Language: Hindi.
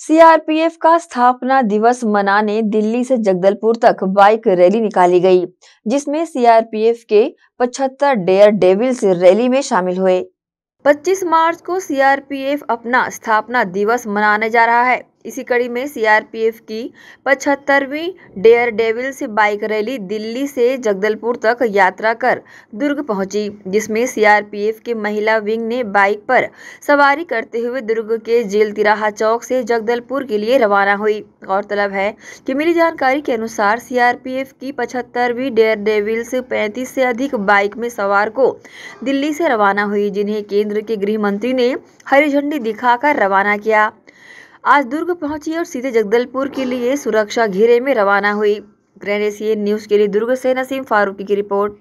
सीआरपीएफ का स्थापना दिवस मनाने दिल्ली से जगदलपुर तक बाइक रैली निकाली गई जिसमें सीआरपीएफ के 75 डेयर डेविल्स रैली में शामिल हुए 25 मार्च को सीआरपीएफ अपना स्थापना दिवस मनाने जा रहा है इसी कड़ी में सीआरपीएफ की पचहत्तरवीं डेयर डेविल से बाइक रैली दिल्ली से जगदलपुर तक यात्रा कर दुर्ग पहुंची जिसमें सीआरपीएफ के महिला विंग ने बाइक पर सवारी करते हुए दुर्ग के जेल तिराहा चौक से जगदलपुर के लिए रवाना हुई गौरतलब है कि मिली जानकारी के अनुसार सीआरपीएफ की पचहत्तरवीं डेयर डेविल से पैंतीस से अधिक बाइक में सवार को दिल्ली से रवाना हुई जिन्हें केंद्र के गृह मंत्री ने हरी झंडी दिखाकर रवाना किया आज दुर्ग पहुंची और सीधे जगदलपुर के लिए सुरक्षा घेरे में रवाना हुई ग्रैंड न्यूज़ के लिए दुर्ग से नसीम फारूकी की रिपोर्ट